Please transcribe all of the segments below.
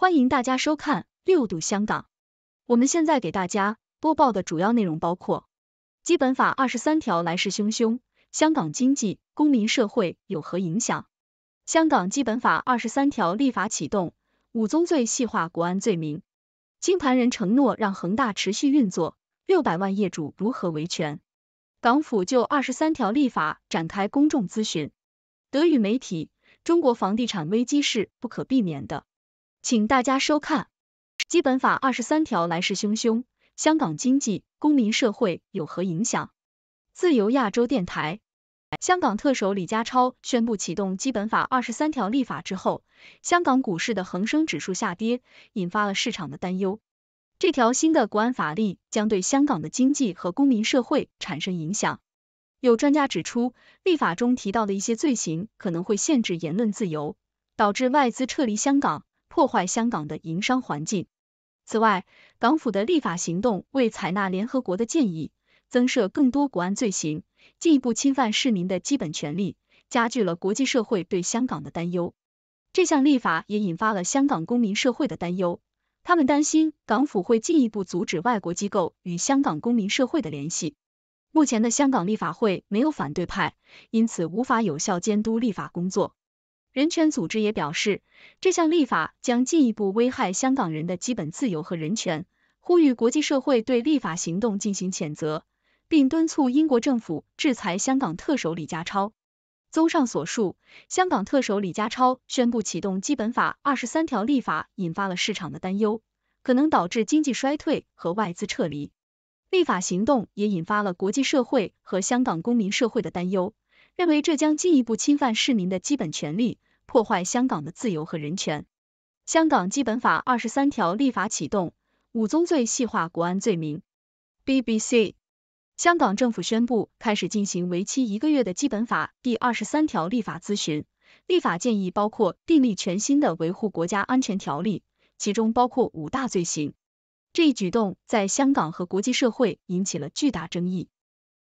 欢迎大家收看《六度香港》。我们现在给大家播报的主要内容包括：基本法二十三条来势汹汹，香港经济、公民社会有何影响？香港基本法二十三条立法启动，五宗罪细化国安罪名。金盘人承诺让恒大持续运作，六百万业主如何维权？港府就二十三条立法展开公众咨询。德语媒体：中国房地产危机是不可避免的。请大家收看《基本法》二十三条来势汹汹，香港经济、公民社会有何影响？自由亚洲电台，香港特首李家超宣布启动《基本法》二十三条立法之后，香港股市的恒生指数下跌，引发了市场的担忧。这条新的国安法例将对香港的经济和公民社会产生影响。有专家指出，立法中提到的一些罪行可能会限制言论自由，导致外资撤离香港。破坏香港的营商环境。此外，港府的立法行动未采纳联合国的建议，增设更多国安罪行，进一步侵犯市民的基本权利，加剧了国际社会对香港的担忧。这项立法也引发了香港公民社会的担忧，他们担心港府会进一步阻止外国机构与香港公民社会的联系。目前的香港立法会没有反对派，因此无法有效监督立法工作。人权组织也表示，这项立法将进一步危害香港人的基本自由和人权，呼吁国际社会对立法行动进行谴责，并敦促英国政府制裁香港特首李家超。综上所述，香港特首李家超宣布启动《基本法》二十三条立法，引发了市场的担忧，可能导致经济衰退和外资撤离。立法行动也引发了国际社会和香港公民社会的担忧。认为这将进一步侵犯市民的基本权利，破坏香港的自由和人权。香港基本法二十三条立法启动，五宗罪细化国安罪名。BBC：香港政府宣布开始进行为期一个月的基本法第二十三条立法咨询，立法建议包括订立全新的维护国家安全条例，其中包括五大罪行。这一举动在香港和国际社会引起了巨大争议。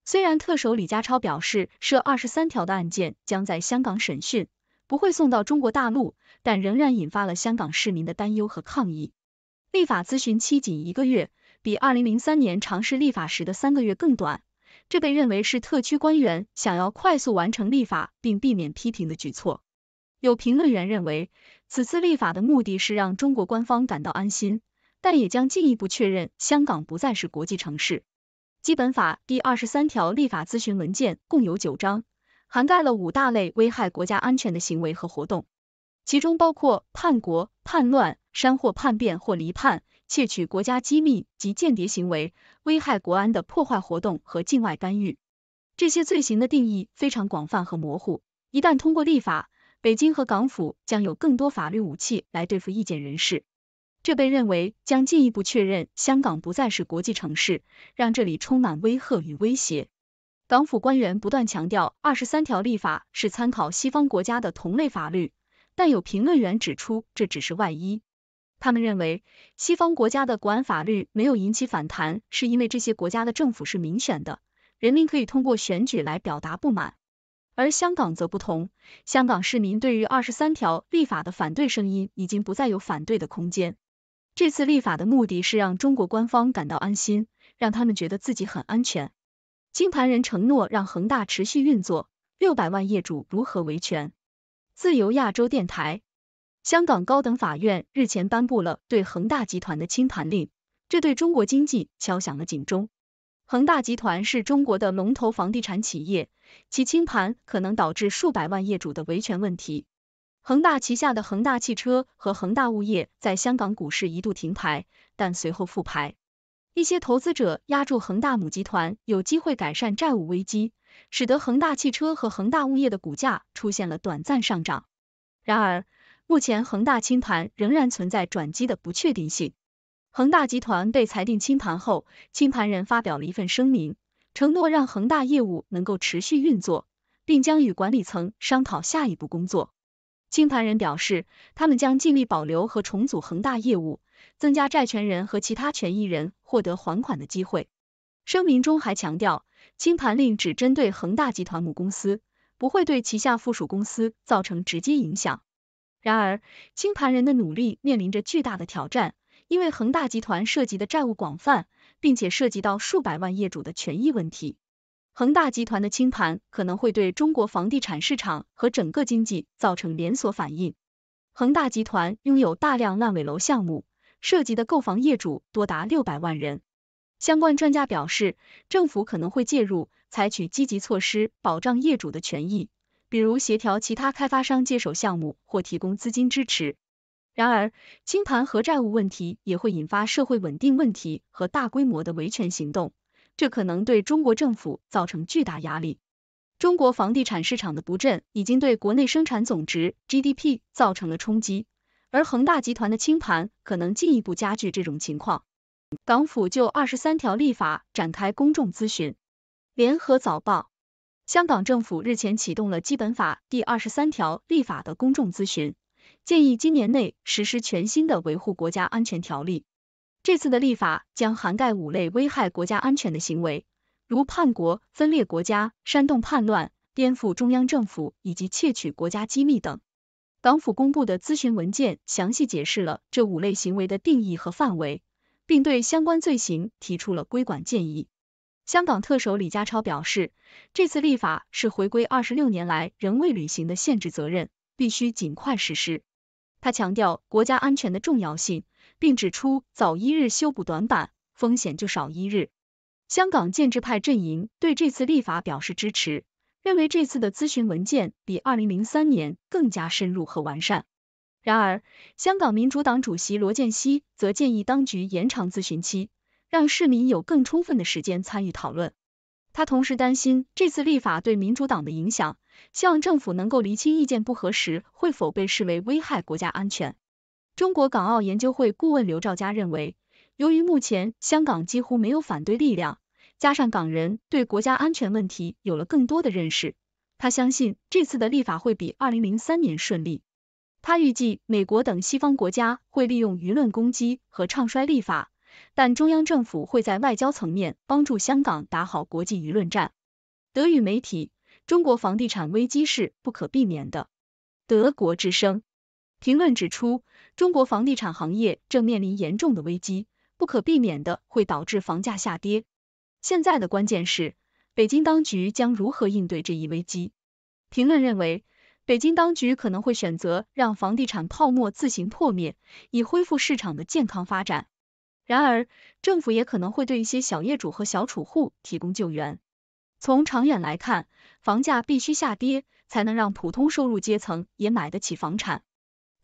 虽然特首李家超表示，涉二十三条的案件将在香港审讯，不会送到中国大陆，但仍然引发了香港市民的担忧和抗议。立法咨询期仅一个月，比二零零三年尝试立法时的三个月更短，这被认为是特区官员想要快速完成立法并避免批评的举措。有评论员认为，此次立法的目的是让中国官方感到安心，但也将进一步确认香港不再是国际城市。《基本法》第二十三条立法咨询文件共有九章，涵盖了五大类危害国家安全的行为和活动，其中包括叛国、叛乱、煽惑叛变或离叛、窃取国家机密及间谍行为、危害国安的破坏活动和境外干预。这些罪行的定义非常广泛和模糊，一旦通过立法，北京和港府将有更多法律武器来对付意见人士。这被认为将进一步确认香港不再是国际城市，让这里充满威吓与威胁。港府官员不断强调，二十三条立法是参考西方国家的同类法律，但有评论员指出这只是外衣。他们认为，西方国家的国安法律没有引起反弹，是因为这些国家的政府是民选的，人民可以通过选举来表达不满，而香港则不同。香港市民对于二十三条立法的反对声音已经不再有反对的空间。这次立法的目的是让中国官方感到安心，让他们觉得自己很安全。清盘人承诺让恒大持续运作，六百万业主如何维权？自由亚洲电台，香港高等法院日前颁布了对恒大集团的清盘令，这对中国经济敲响了警钟。恒大集团是中国的龙头房地产企业，其清盘可能导致数百万业主的维权问题。恒大旗下的恒大汽车和恒大物业在香港股市一度停牌，但随后复牌。一些投资者押注恒大母集团有机会改善债务危机，使得恒大汽车和恒大物业的股价出现了短暂上涨。然而，目前恒大清盘仍然存在转机的不确定性。恒大集团被裁定清盘后，清盘人发表了一份声明，承诺让恒大业务能够持续运作，并将与管理层商讨下一步工作。清盘人表示，他们将尽力保留和重组恒大业务，增加债权人和其他权益人获得还款的机会。声明中还强调，清盘令只针对恒大集团母公司，不会对旗下附属公司造成直接影响。然而，清盘人的努力面临着巨大的挑战，因为恒大集团涉及的债务广泛，并且涉及到数百万业主的权益问题。恒大集团的清盘可能会对中国房地产市场和整个经济造成连锁反应。恒大集团拥有大量烂尾楼项目，涉及的购房业主多达六百万人。相关专家表示，政府可能会介入，采取积极措施保障业主的权益，比如协调其他开发商接手项目或提供资金支持。然而，清盘和债务问题也会引发社会稳定问题和大规模的维权行动。这可能对中国政府造成巨大压力。中国房地产市场的不振已经对国内生产总值 （GDP） 造成了冲击，而恒大集团的清盘可能进一步加剧这种情况。港府就二十三条立法展开公众咨询。联合早报：香港政府日前启动了《基本法》第二十三条立法的公众咨询，建议今年内实施全新的维护国家安全条例。这次的立法将涵盖五类危害国家安全的行为，如叛国、分裂国家、煽动叛乱、颠覆中央政府以及窃取国家机密等。港府公布的咨询文件详细解释了这五类行为的定义和范围，并对相关罪行提出了规管建议。香港特首李家超表示，这次立法是回归二十六年来仍未履行的限制责任，必须尽快实施。他强调国家安全的重要性。并指出，早一日修补短板，风险就少一日。香港建制派阵营对这次立法表示支持，认为这次的咨询文件比二零零三年更加深入和完善。然而，香港民主党主席罗建熙则建议当局延长咨询期，让市民有更充分的时间参与讨论。他同时担心这次立法对民主党的影响，希望政府能够厘清意见不合时会否被视为危害国家安全。中国港澳研究会顾问刘兆佳认为，由于目前香港几乎没有反对力量，加上港人对国家安全问题有了更多的认识，他相信这次的立法会比二零零三年顺利。他预计美国等西方国家会利用舆论攻击和唱衰立法，但中央政府会在外交层面帮助香港打好国际舆论战。德语媒体《中国房地产危机是不可避免的》。德国之声评论指出。中国房地产行业正面临严重的危机，不可避免的会导致房价下跌。现在的关键是，北京当局将如何应对这一危机？评论认为，北京当局可能会选择让房地产泡沫自行破灭，以恢复市场的健康发展。然而，政府也可能会对一些小业主和小储户提供救援。从长远来看，房价必须下跌，才能让普通收入阶层也买得起房产。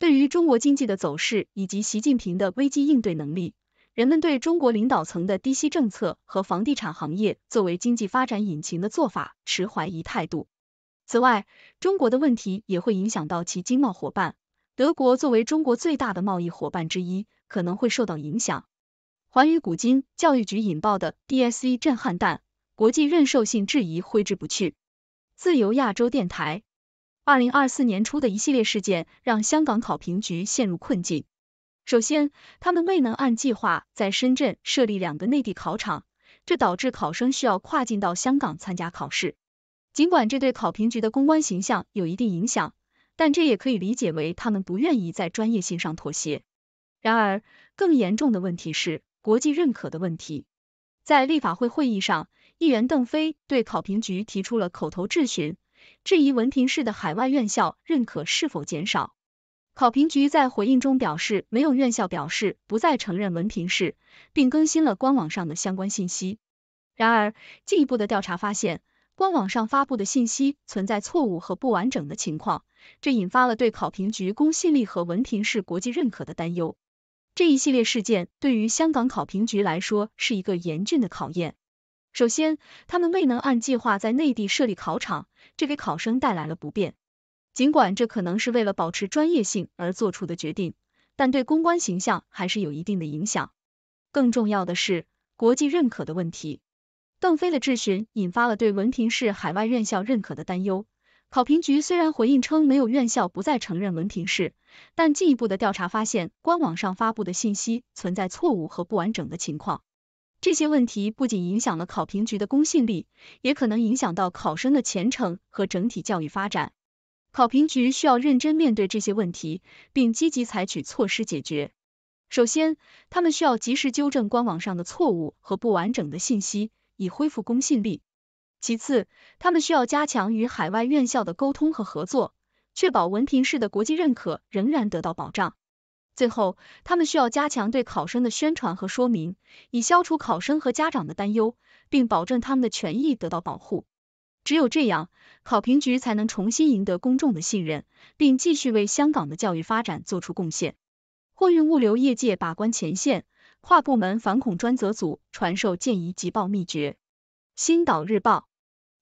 对于中国经济的走势以及习近平的危机应对能力，人们对中国领导层的低息政策和房地产行业作为经济发展引擎的做法持怀疑态度。此外，中国的问题也会影响到其经贸伙伴，德国作为中国最大的贸易伙伴之一，可能会受到影响。环宇古今教育局引爆的 DSE 震撼弹，国际认受性质疑挥之不去。自由亚洲电台。二零二四年初的一系列事件让香港考评局陷入困境。首先，他们未能按计划在深圳设立两个内地考场，这导致考生需要跨境到香港参加考试。尽管这对考评局的公关形象有一定影响，但这也可以理解为他们不愿意在专业性上妥协。然而，更严重的问题是国际认可的问题。在立法会会议上，议员邓飞对考评局提出了口头质询。质疑文凭式的海外院校认可是否减少？考评局在回应中表示，没有院校表示不再承认文凭试，并更新了官网上的相关信息。然而，进一步的调查发现，官网上发布的信息存在错误和不完整的情况，这引发了对考评局公信力和文凭试国际认可的担忧。这一系列事件对于香港考评局来说是一个严峻的考验。首先，他们未能按计划在内地设立考场，这给考生带来了不便。尽管这可能是为了保持专业性而做出的决定，但对公关形象还是有一定的影响。更重要的是，国际认可的问题。邓飞的质询引发了对文凭式海外院校认可的担忧。考评局虽然回应称没有院校不再承认文凭试，但进一步的调查发现，官网上发布的信息存在错误和不完整的情况。这些问题不仅影响了考评局的公信力，也可能影响到考生的前程和整体教育发展。考评局需要认真面对这些问题，并积极采取措施解决。首先，他们需要及时纠正官网上的错误和不完整的信息，以恢复公信力。其次，他们需要加强与海外院校的沟通和合作，确保文凭试的国际认可仍然得到保障。最后，他们需要加强对考生的宣传和说明，以消除考生和家长的担忧，并保证他们的权益得到保护。只有这样，考评局才能重新赢得公众的信任，并继续为香港的教育发展做出贡献。货运物流业界把关前线，跨部门反恐专责组传授建议急报秘诀。新岛日报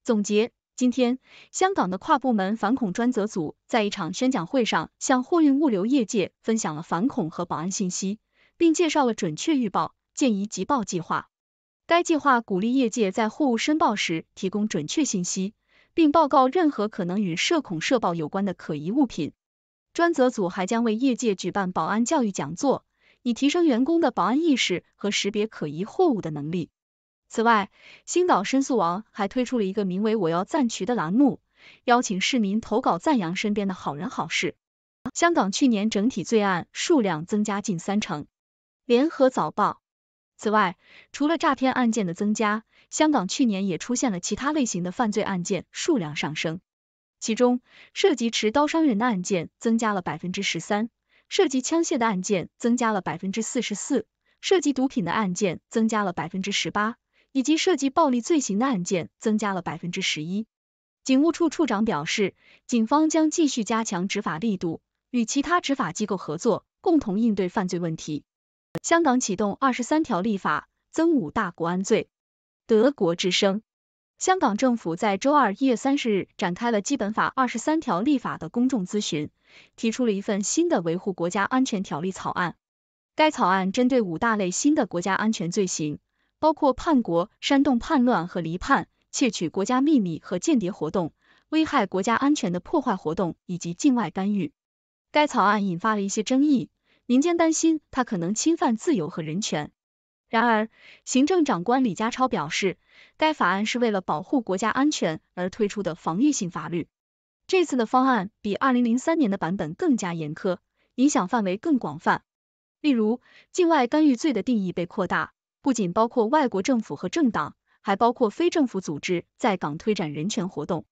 总结。今天，香港的跨部门反恐专责组在一场宣讲会上向货运物流业界分享了反恐和保安信息，并介绍了准确预报、建议急报计划。该计划鼓励业界在货物申报时提供准确信息，并报告任何可能与涉恐涉暴有关的可疑物品。专责组还将为业界举办保安教育讲座，以提升员工的保安意识和识别可疑货物的能力。此外，星岛申诉网还推出了一个名为“我要赞渠”的栏目，邀请市民投稿赞扬身边的好人好事。香港去年整体罪案数量增加近三成。联合早报。此外，除了诈骗案件的增加，香港去年也出现了其他类型的犯罪案件数量上升。其中，涉及持刀伤人的案件增加了百分之十三，涉及枪械的案件增加了百分之四十四，涉及毒品的案件增加了百分之十八。以及涉及暴力罪行的案件增加了百分之十一。警务处处长表示，警方将继续加强执法力度，与其他执法机构合作，共同应对犯罪问题。香港启动二十三条立法，增五大国安罪。德国之声：香港政府在周二一月三十日展开了基本法二十三条立法的公众咨询，提出了一份新的维护国家安全条例草案。该草案针对五大类新的国家安全罪行。包括叛国、煽动叛乱和离叛、窃取国家秘密和间谍活动、危害国家安全的破坏活动以及境外干预。该草案引发了一些争议，民间担心它可能侵犯自由和人权。然而，行政长官李家超表示，该法案是为了保护国家安全而推出的防御性法律。这次的方案比二零零三年的版本更加严苛，影响范围更广泛。例如，境外干预罪的定义被扩大。不仅包括外国政府和政党，还包括非政府组织在港推展人权活动。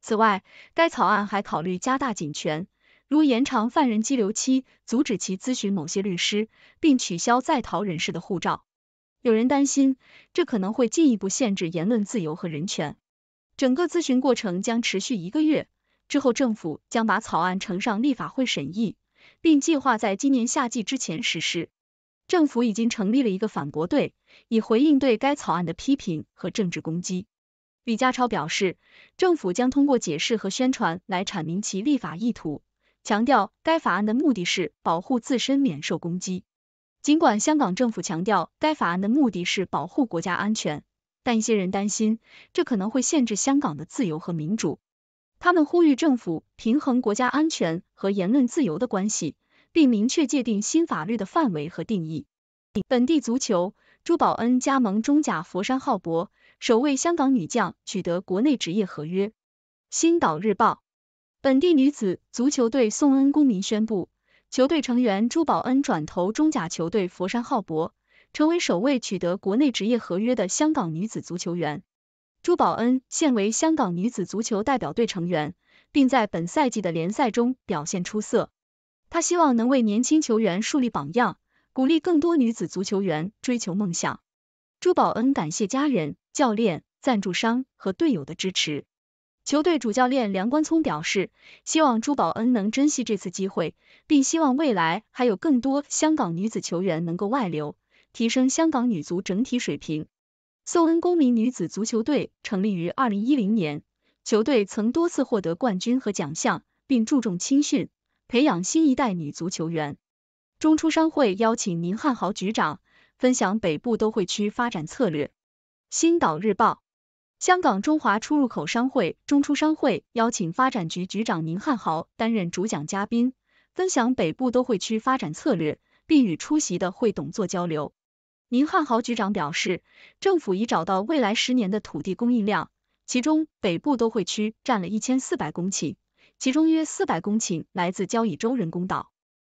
此外，该草案还考虑加大警权，如延长犯人羁留期，阻止其咨询某些律师，并取消在逃人士的护照。有人担心，这可能会进一步限制言论自由和人权。整个咨询过程将持续一个月，之后政府将把草案呈上立法会审议，并计划在今年夏季之前实施。政府已经成立了一个反驳队，以回应对该草案的批评和政治攻击。李家超表示，政府将通过解释和宣传来阐明其立法意图，强调该法案的目的是保护自身免受攻击。尽管香港政府强调该法案的目的是保护国家安全，但一些人担心这可能会限制香港的自由和民主。他们呼吁政府平衡国家安全和言论自由的关系。并明确界定新法律的范围和定义。本地足球，朱宝恩加盟中甲佛山浩博，首位香港女将取得国内职业合约。新岛日报，本地女子足球队宋恩公民宣布，球队成员朱宝恩转投中甲球队佛山浩博，成为首位取得国内职业合约的香港女子足球员。朱宝恩现为香港女子足球代表队成员，并在本赛季的联赛中表现出色。他希望能为年轻球员树立榜样，鼓励更多女子足球员追求梦想。朱宝恩感谢家人、教练、赞助商和队友的支持。球队主教练梁冠聪表示，希望朱宝恩能珍惜这次机会，并希望未来还有更多香港女子球员能够外流，提升香港女足整体水平。宋恩公民女子足球队成立于二零一零年，球队曾多次获得冠军和奖项，并注重青训。培养新一代女足球员。中出商会邀请宁汉豪局长分享北部都会区发展策略。新岛日报，香港中华出入口商会中出商会邀请发展局局长宁汉豪担任主讲嘉宾，分享北部都会区发展策略，并与出席的会董做交流。宁汉豪局长表示，政府已找到未来十年的土地供应量，其中北部都会区占了一千四百公顷。其中约四百公顷来自交易洲人工岛，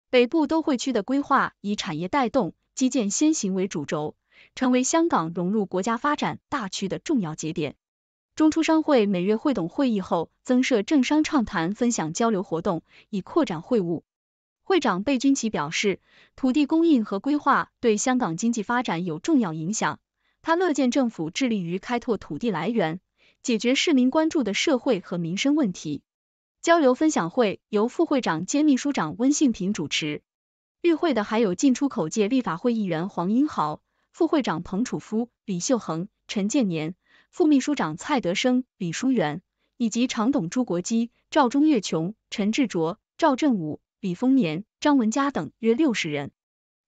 北部都会区的规划以产业带动、基建先行为主轴，成为香港融入国家发展大区的重要节点。中出商会每月会董会议后增设政商畅谈、分享交流活动，以扩展会务。会长贝君奇表示，土地供应和规划对香港经济发展有重要影响，他乐见政府致力于开拓土地来源，解决市民关注的社会和民生问题。交流分享会由副会长兼秘书长温信平主持，与会的还有进出口界立法会议员黄英豪、副会长彭楚夫、李秀恒、陈建年、副秘书长蔡德生、李淑元，以及常董朱国基、赵忠岳、琼、陈志卓、赵振武、李丰年、张文佳等约六十人。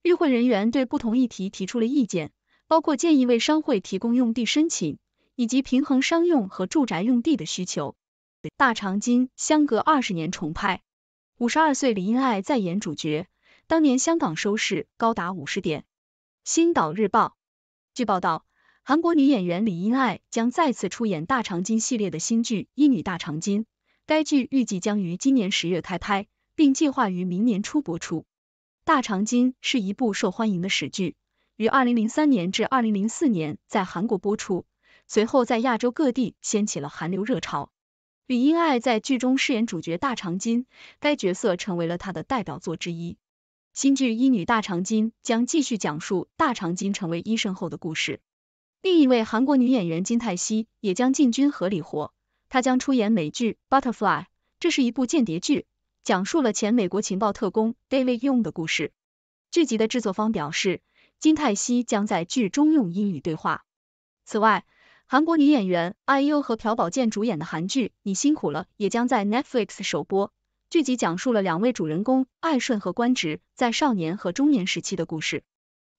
与会人员对不同议题提出了意见，包括建议为商会提供用地申请，以及平衡商用和住宅用地的需求。《大长今》相隔二十年重拍，五十二岁李英爱再演主角，当年香港收视高达五十点。新岛日报，据报道，韩国女演员李英爱将再次出演《大长今》系列的新剧《一女大长今》，该剧预计将于今年十月开拍，并计划于明年初播出。《大长今》是一部受欢迎的史剧，于二零零三年至二零零四年在韩国播出，随后在亚洲各地掀起了韩流热潮。李英爱在剧中饰演主角大长今，该角色成为了她的代表作之一。新剧《医女大长今》将继续讲述大长今成为医生后的故事。另一位韩国女演员金泰熙也将进军合理活，她将出演美剧《Butterfly》，这是一部间谍剧，讲述了前美国情报特工 David Young 的故事。剧集的制作方表示，金泰熙将在剧中用英语对话。此外，韩国女演员 IU 和朴宝剑主演的韩剧《你辛苦了》也将在 Netflix 首播。剧集讲述了两位主人公爱顺和官职在少年和中年时期的故事。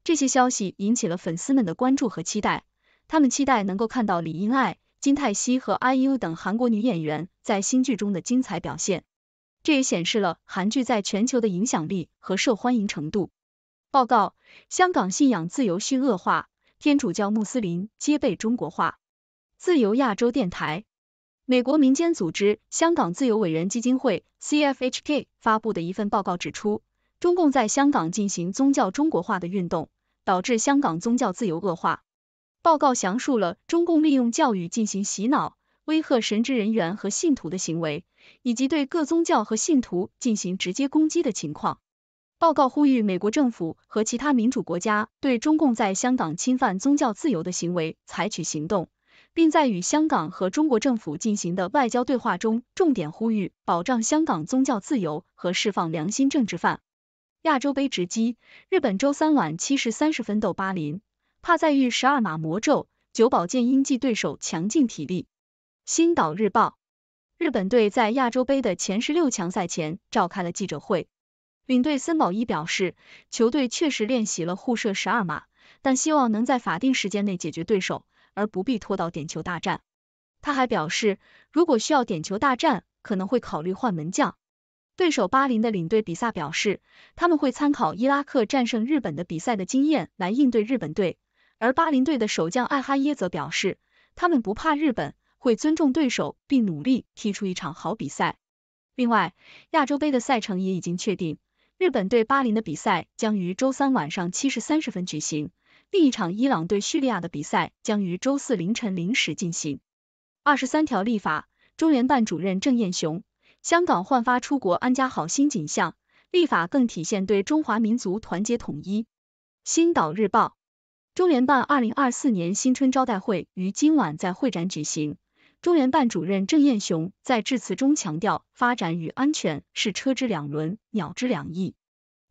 这些消息引起了粉丝们的关注和期待，他们期待能够看到李英爱、金泰熙和 IU 等韩国女演员在新剧中的精彩表现。这也显示了韩剧在全球的影响力和受欢迎程度。报告：香港信仰自由序恶化，天主教、穆斯林皆被中国化。自由亚洲电台、美国民间组织香港自由委员基金会 （CFHK） 发布的一份报告指出，中共在香港进行宗教中国化的运动，导致香港宗教自由恶化。报告详述了中共利用教育进行洗脑、威吓神职人员和信徒的行为，以及对各宗教和信徒进行直接攻击的情况。报告呼吁美国政府和其他民主国家对中共在香港侵犯宗教自由的行为采取行动。并在与香港和中国政府进行的外交对话中，重点呼吁保障香港宗教自由和释放良心政治犯。亚洲杯直击：日本周三晚七时三十分斗巴林，怕再遇十二码魔咒，久保健英记对手强劲体力。《新岛日报》：日本队在亚洲杯的前十六强赛前召开了记者会，领队森保一表示，球队确实练习了互射十二码，但希望能在法定时间内解决对手。而不必拖到点球大战。他还表示，如果需要点球大战，可能会考虑换门将。对手巴林的领队比萨表示，他们会参考伊拉克战胜日本的比赛的经验来应对日本队。而巴林队的守将艾哈耶则表示，他们不怕日本，会尊重对手，并努力踢出一场好比赛。另外，亚洲杯的赛程也已经确定，日本对巴林的比赛将于周三晚上七时三十分举行。另一场伊朗对叙利亚的比赛将于周四凌晨零时进行。二十三条立法，中联办主任郑雁雄，香港焕发出国安家好新景象，立法更体现对中华民族团结统一。新岛日报，中联办二零二四年新春招待会于今晚在会展举行。中联办主任郑雁雄在致辞中强调，发展与安全是车之两轮，鸟之两翼。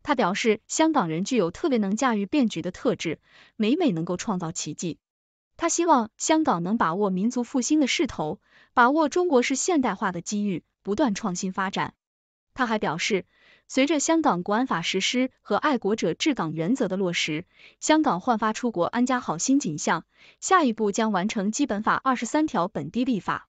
他表示，香港人具有特别能驾驭变局的特质，每每能够创造奇迹。他希望香港能把握民族复兴的势头，把握中国式现代化的机遇，不断创新发展。他还表示，随着香港国安法实施和爱国者治港原则的落实，香港焕发出国安家好新景象。下一步将完成基本法二十三条本地立法。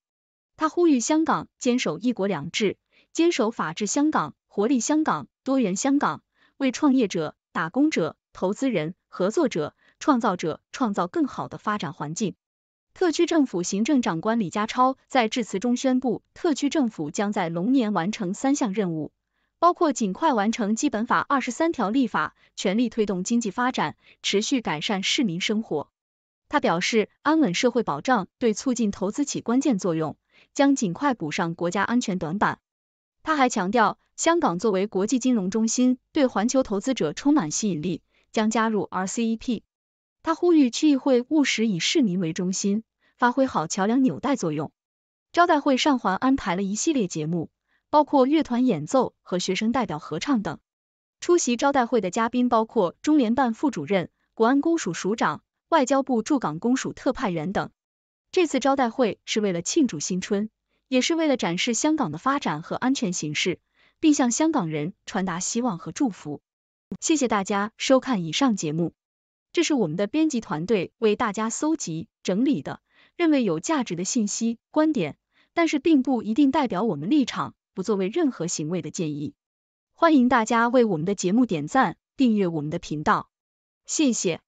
他呼吁香港坚守一国两制，坚守法治香港，活力香港，多元香港。为创业者、打工者、投资人、合作者、创造者创造更好的发展环境。特区政府行政长官李家超在致辞中宣布，特区政府将在龙年完成三项任务，包括尽快完成基本法二十三条立法，全力推动经济发展，持续改善市民生活。他表示，安稳社会保障对促进投资起关键作用，将尽快补上国家安全短板。他还强调，香港作为国际金融中心，对环球投资者充满吸引力，将加入 RCEP。他呼吁区议会务实，以市民为中心，发挥好桥梁纽带作用。招待会上还安排了一系列节目，包括乐团演奏和学生代表合唱等。出席招待会的嘉宾包括中联办副主任、国安公署署长、外交部驻港公署特派员等。这次招待会是为了庆祝新春。也是为了展示香港的发展和安全形势，并向香港人传达希望和祝福。谢谢大家收看以上节目，这是我们的编辑团队为大家搜集整理的，认为有价值的信息、观点，但是并不一定代表我们立场，不作为任何行为的建议。欢迎大家为我们的节目点赞、订阅我们的频道，谢谢。